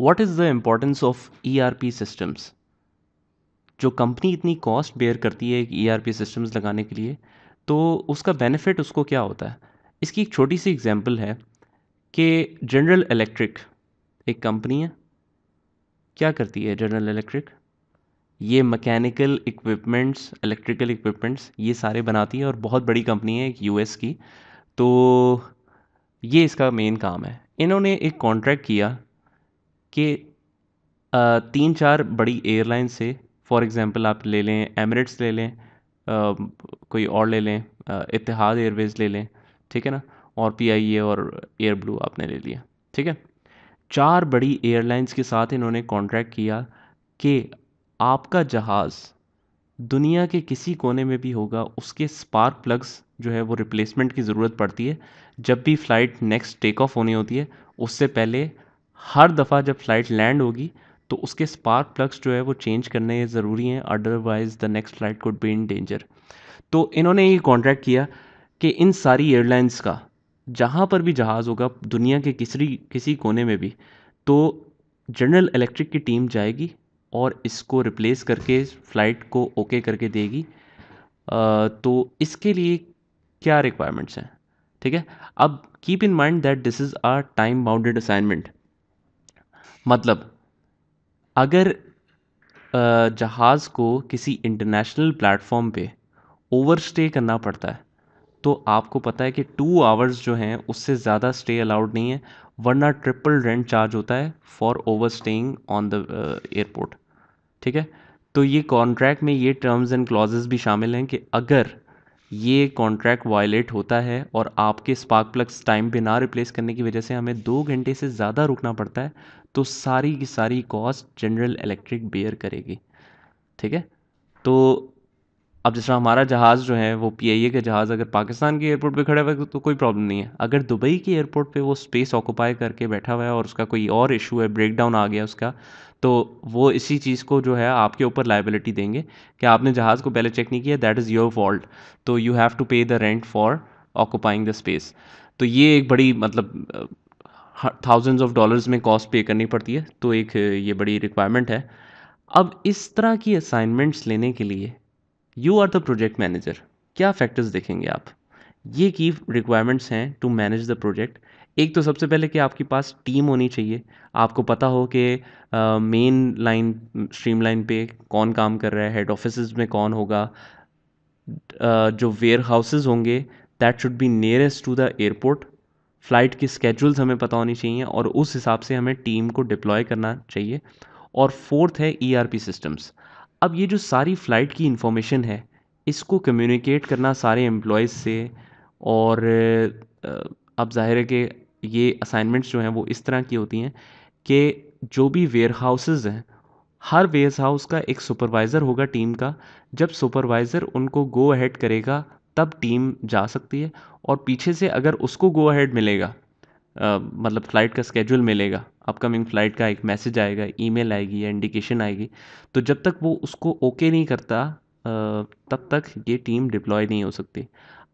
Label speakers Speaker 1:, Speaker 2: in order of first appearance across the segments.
Speaker 1: what is the importance of E systems जो company इतनी cost bear करती है एक पी सिस्टम्स लगाने के लिए तो उसका बेनिफिट उसको क्या होता है इसकी एक छोटी सी एग्जांपल है कि जनरल इलेक्ट्रिक एक कंपनी है क्या करती है जनरल इलेक्ट्रिक ये मैकेनिकल इक्विपमेंट्स इलेक्ट्रिकल इक्विपमेंट्स ये सारे बनाती है और बहुत बड़ी कंपनी है एक यूएस की तो ये इसका मेन काम है इन्होंने एक कॉन्ट्रैक्ट किया कि तीन चार बड़ी एयरलाइन से फॉर एग्ज़ाम्पल आप ले लें एमरेट्स ले लें कोई और ले लें इतिहाद एयरवेज़ ले लें ठीक है ना और पी आई ए और एयर ब्लू आपने ले लिया ठीक है चार बड़ी एयरलाइंस के साथ इन्होंने कॉन्ट्रैक्ट किया कि आपका जहाज़ दुनिया के किसी कोने में भी होगा उसके स्पार्क प्लग्स जो है वो रिप्लेसमेंट की ज़रूरत पड़ती है जब भी फ़्लाइट नेक्स्ट टेक ऑफ होनी होती है उससे पहले हर दफ़ा जब फ्लाइट लैंड होगी तो उसके स्पार्क प्लग्स जो है वो चेंज करने ज़रूरी हैं otherwise the next flight could be in danger तो इन्होंने ये कॉन्ट्रैक्ट किया कि इन सारी एयरलाइंस का जहाँ पर भी जहाज़ होगा दुनिया के किसी किसी कोने में भी तो जनरल इलेक्ट्रिक की टीम जाएगी और इसको रिप्लेस करके फ़्लाइट को ओके करके देगी आ, तो इसके लिए क्या रिक्वायरमेंट्स हैं ठीक है अब keep in mind that this is our time bounded assignment मतलब अगर जहाज़ को किसी इंटरनेशनल प्लेटफॉर्म पे ओवरस्टे करना पड़ता है तो आपको पता है कि टू आवर्स जो हैं उससे ज़्यादा स्टे अलाउड नहीं है वरना ट्रिपल रेंट चार्ज होता है for over staying on the airport ठीक है तो ये कॉन्ट्रैक्ट में ये टर्म्स एंड क्लॉजेज भी शामिल हैं कि अगर ये कॉन्ट्रैक्ट वायलेट होता है और आपके स्पार्क प्लग्स टाइम पे ना रिप्लेस करने की वजह से हमें दो घंटे से ज़्यादा रुकना पड़ता है तो सारी की सारी कॉस्ट जनरल इलेक्ट्रिक बेयर करेगी ठीक है तो अब जिस तरह हमारा जहाज़ जो है वो पी आई ए का जहाज़ अगर पाकिस्तान के एयरपोर्ट पे खड़ा हुआ है तो कोई प्रॉब्लम नहीं है अगर दुबई के एयरपोर्ट पे वो स्पेस ऑक्यूपाई करके बैठा हुआ है और उसका कोई और इशू है ब्रेकडाउन आ गया उसका तो वो इसी चीज़ को जो है आपके ऊपर लाइबिलिटी देंगे कि आपने जहाज़ को पहले चेक नहीं किया दैट इज़ योर फॉल्ट तो you have to pay the rent for occupying the space तो ये एक बड़ी मतलब थाउजेंड्स ऑफ डॉलर्स में कॉस्ट पे करनी पड़ती है तो एक ये बड़ी रिक्वायरमेंट है अब इस तरह की असाइनमेंट्स लेने के लिए you are the project manager क्या फैक्टर्स देखेंगे आप ये की रिक्वायरमेंट्स हैं टू मैनेज द प्रोजेक्ट एक तो सबसे पहले कि आपके पास टीम होनी चाहिए आपको पता हो कि मेन लाइन स्ट्रीम लाइन पे कौन काम कर रहा है हेड ऑफिस में कौन होगा uh, जो वेयर हाउसेज होंगे that should be nearest to the airport flight के स्केड्यूल्स हमें पता होनी चाहिए और उस हिसाब से हमें टीम को डिप्लॉय करना चाहिए और फोर्थ है पी e सिस्टम्स अब ये जो सारी फ़्लाइट की इन्फॉर्मेशन है इसको कम्युनिकेट करना सारे एम्प्लॉयज़ से और अब ज़ाहिर है कि ये असाइनमेंट्स जो हैं वो इस तरह की होती हैं कि जो भी वेयर हाउसेज़ हैं हर वेयर हाउस का एक सुपरवाइज़र होगा टीम का जब सुपरवाइज़र उनको गो अहेड करेगा तब टीम जा सकती है और पीछे से अगर उसको गो अहेड मिलेगा आ, मतलब फ़्लाइट का स्केड्यूल मिलेगा अपकमिंग फ़्लाइट का एक मैसेज आएगा ईमेल आएगी या इंडिकेशन आएगी तो जब तक वो उसको ओके नहीं करता तब तक ये टीम डिप्लॉय नहीं हो सकती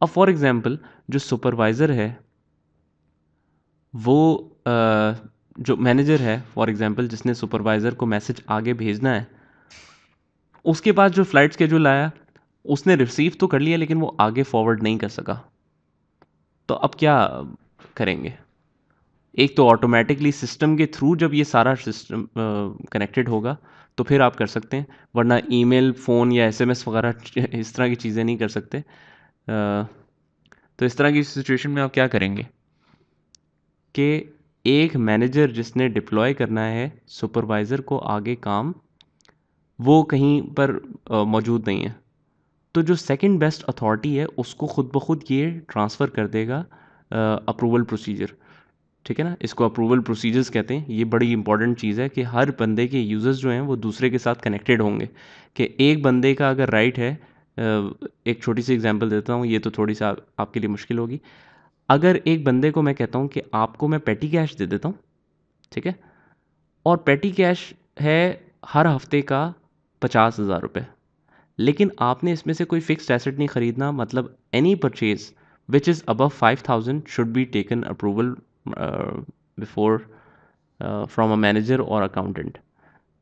Speaker 1: अब फॉर एग्ज़ाम्पल जो सुपरवाइज़र है वो जो मैनेजर है फॉर एग्ज़ाम्पल जिसने सुपरवाइज़र को मैसेज आगे भेजना है उसके पास जो फ़्लाइट स्केड्यूल आया उसने रिसीव तो कर लिया लेकिन वो आगे फॉरवर्ड नहीं कर सका तो अब क्या करेंगे एक तो ऑटोमेटिकली सिस्टम के थ्रू जब ये सारा सिस्टम कनेक्टेड होगा तो फिर आप कर सकते हैं वरना ईमेल फ़ोन या एसएमएस वगैरह इस तरह की चीज़ें नहीं कर सकते तो इस तरह की सिचुएशन में आप क्या करेंगे कि एक मैनेजर जिसने डिप्लॉय करना है सुपरवाइज़र को आगे काम वो कहीं पर मौजूद नहीं है तो जो सेकंड बेस्ट अथॉरिटी है उसको ख़ुद ब खुद ये ट्रांसफ़र कर देगा अप्रूवल प्रोसीजर ठीक है ना इसको अप्रूवल प्रोसीजर्स कहते हैं ये बड़ी इंपॉर्टेंट चीज़ है कि हर बंदे के यूज़र्स जो हैं वो दूसरे के साथ कनेक्टेड होंगे कि एक बंदे का अगर राइट है एक छोटी सी एग्जांपल देता हूँ ये तो थोड़ी सा आपके लिए मुश्किल होगी अगर एक बंदे को मैं कहता हूँ कि आपको मैं पेटी कैश दे देता हूँ ठीक है और पेटी कैश है हर हफ्ते का पचास हज़ार रुपये लेकिन आपने इसमें से कोई फिक्स्ड एसेट नहीं ख़रीदना मतलब any purchase which is above five thousand should be taken approval before from a manager और अकाउंटेंट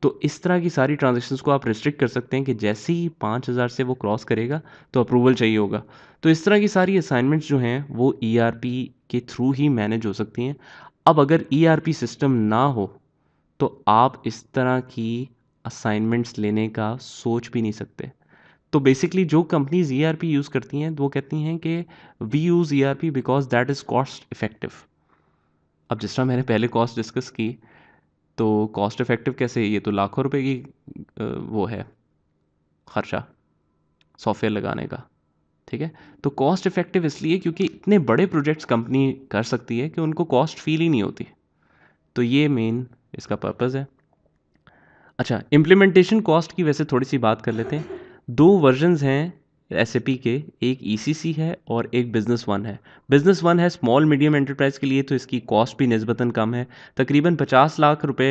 Speaker 1: तो इस तरह की सारी ट्रांजेक्शन्स को आप रिस्ट्रिक्ट कर सकते हैं कि जैसे ही पाँच हज़ार से वो क्रॉस करेगा तो अप्रूवल चाहिए होगा तो इस तरह की सारी असाइनमेंट्स जो हैं वो ई e के थ्रू ही मैनेज हो सकती हैं अब अगर ई e सिस्टम ना हो तो आप इस तरह की असाइनमेंट्स लेने का सोच भी नहीं सकते तो बेसिकली जो कंपनीज ई यूज़ करती हैं वो कहती हैं कि we use E because that is cost effective अब जिस तरह मैंने पहले कॉस्ट डिस्कस की तो कॉस्ट इफ़ेक्टिव कैसे ये तो लाखों रुपए की वो है खर्चा सॉफ्टवेयर लगाने का ठीक है तो कॉस्ट इफ़ेक्टिव इसलिए क्योंकि इतने बड़े प्रोजेक्ट्स कंपनी कर सकती है कि उनको कॉस्ट फील ही नहीं होती तो ये मेन इसका पर्पज़ है अच्छा इम्प्लीमेंटेशन कॉस्ट की वैसे थोड़ी सी बात कर लेते हैं दो वर्जनस हैं एस के एक ई e है और एक बिज़नेस वन है बिज़नेस वन है स्मॉल मीडियम एंटरप्राइज़ के लिए तो इसकी कॉस्ट भी नस्बता कम है तकरीबन 50 लाख रुपए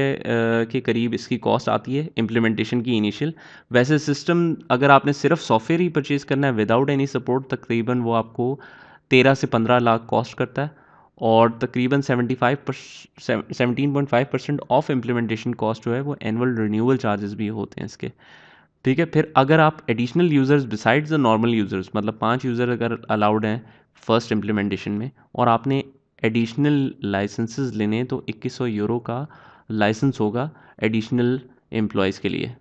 Speaker 1: के करीब इसकी कॉस्ट आती है इम्प्लीमेंटेशन की इनिशियल वैसे सिस्टम अगर आपने सिर्फ सॉफ्टवेयर ही परचेज़ करना है विदाउट एनी सपोर्ट तकरीबन वो आपको तेरह से पंद्रह लाख कॉस्ट करता है और तकरीबन 75 seventeen point five percent of implementation cost जो है वो एनुअल रिन्यूअल चार्जेस भी होते हैं इसके ठीक है फिर अगर आप additional users besides the normal users मतलब पाँच यूज़र अगर अलाउड हैं फर्स्ट इम्प्लीमेंटेशन में और आपने एडिशनल लाइसेंसेस लेने हैं तो 2100 यूरो का लाइसेंस होगा एडिशनल एम्प्लॉयज़ के लिए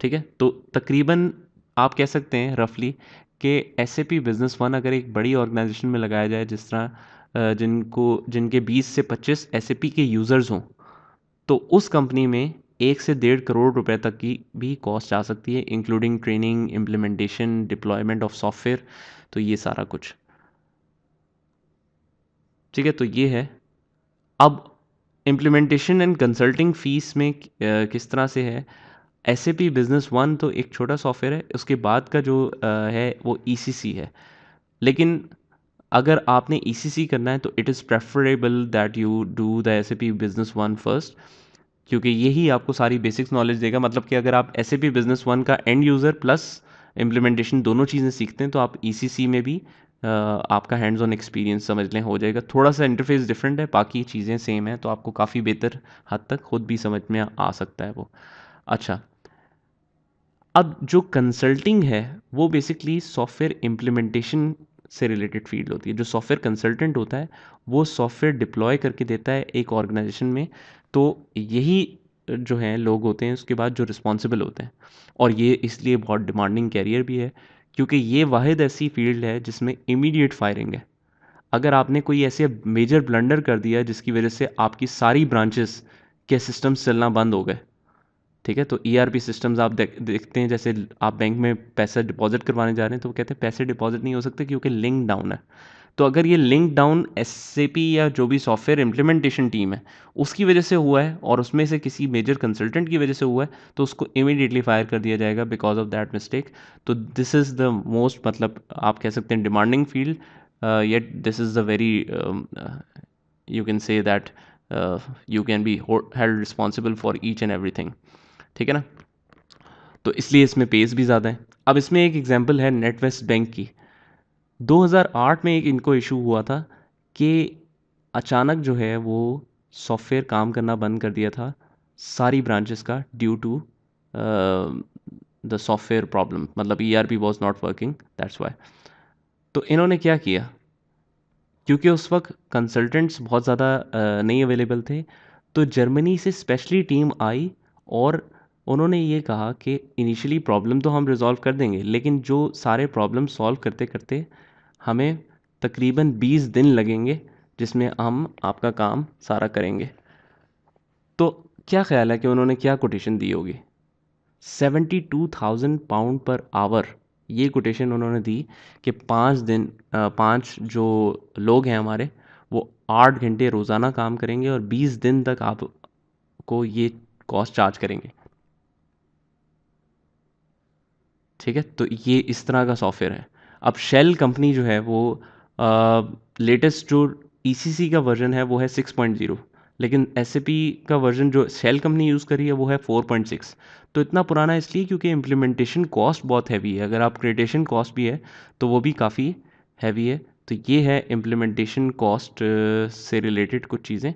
Speaker 1: ठीक है तो तकरीबन आप कह सकते हैं रफली कि S A P business one अगर एक बड़ी ऑर्गेनाइजेशन में लगाया जाए जिस तरह जिनको जिनके 20 से 25 एस ए पी के यूज़र्स हों तो उस कंपनी में एक से डेढ़ करोड़ रुपए तक की भी कॉस्ट जा सकती है including training implementation deployment of software तो ये सारा कुछ ठीक है तो ये है अब इम्प्लीमेंटेशन एंड कंसल्टिंग फीस में किस तरह से है S A P business one तो एक छोटा सॉफ्टवेयर है उसके बाद का जो है वो ई सी सी है लेकिन अगर आपने ई e करना है तो it is preferable that you do the S business one first क्योंकि यही आपको सारी बेसिक्स नॉलेज देगा मतलब कि अगर आप एस बिज़नेस वन का एंड यूज़र प्लस इम्प्लीमेंटेशन दोनों चीज़ें सीखते हैं तो आप ई e में भी आपका हैंड्स ऑन एक्सपीरियंस समझ लें हो जाएगा थोड़ा सा इंटरफेस डिफरेंट है बाकी चीज़ें सेम हैं तो आपको काफ़ी बेहतर हद तक खुद भी समझ में आ सकता है वो अच्छा अब जो कंसल्टिंग है वो बेसिकली सॉफ्टवेयर इम्प्लीमेंटेशन से रिलेटेड फील्ड होती है जो सॉफ्टवेयर कंसल्टेंट होता है वो सॉफ्टवेयर डिप्लॉय करके देता है एक ऑर्गेनाइजेशन में तो यही जो हैं लोग होते हैं उसके बाद जो रिस्पॉन्सिबल होते हैं और ये इसलिए बहुत डिमांडिंग कैरियर भी है क्योंकि ये वाहिद ऐसी फील्ड है जिसमें इमीडिएट फायरिंग है अगर आपने कोई ऐसे मेजर ब्लंडर कर दिया जिसकी वजह से आपकी सारी ब्रांचेस के सिस्टम्स चलना बंद हो गए ठीक है तो ई e सिस्टम्स आप देख देखते हैं जैसे आप बैंक में पैसा डिपॉजिट करवाने जा रहे हैं तो वो कहते हैं पैसे डिपॉजिट नहीं हो सकते क्योंकि लिंक डाउन है तो अगर ये लिंक डाउन एस या जो भी सॉफ्टवेयर इम्प्लीमेंटेशन टीम है उसकी वजह से हुआ है और उसमें से किसी मेजर कंसल्टेंट की वजह से हुआ है तो उसको इमीडिएटली फायर कर दिया जाएगा बिकॉज ऑफ दैट मिस्टेक तो दिस इज़ द मोस्ट मतलब आप कह सकते हैं demanding field yet this is the very you can say that you can be held responsible for each and thing ठीक है ना तो इसलिए इसमें पेस भी ज़्यादा है अब इसमें एक एग्जांपल है नेटवेस्ट बैंक की 2008 में एक इनको इशू हुआ था कि अचानक जो है वो सॉफ्टवेयर काम करना बंद कर दिया था सारी ब्रांचेस का due to the software problem मतलब E R P was not working that's why तो इन्होंने क्या किया क्योंकि उस वक्त कंसल्टेंट्स बहुत ज़्यादा नहीं अवेलेबल थे तो जर्मनी से स्पेशली टीम आई और उन्होंने ये कहा कि इनिशियली प्रॉब्लम तो हम रिज़ॉल्व कर देंगे लेकिन जो सारे प्रॉब्लम सॉल्व करते करते हमें तकरीबन बीस दिन लगेंगे जिसमें हम आपका काम सारा करेंगे तो क्या ख्याल है कि उन्होंने क्या कोटेशन दी होगी seventy two thousand pound per hour ये कोटेशन उन्होंने दी कि पाँच दिन पाँच जो लोग हैं हमारे वो आठ घंटे रोज़ाना काम करेंगे और बीस दिन तक आप को ये कॉस्ट चार्ज करेंगे ठीक है तो ये इस तरह का सॉफ्टवेयर है अब शेल कंपनी जो है वो लेटेस्ट जो ई e का वर्जन है वो है सिक्स पॉइंट ज़ीरो लेकिन एस का वर्जन जो शेल कंपनी यूज़ करी है वो है फोर पॉइंट सिक्स तो इतना पुराना इसलिए क्योंकि इम्प्लीमेंटेशन कॉस्ट बहुत हैवी है अगर आप क्रिएटेशन कॉस्ट भी है तो वो भी काफ़ी हैवी है तो ये है इम्प्लीमेंटेशन कॉस्ट से रिलेटेड कुछ चीज़ें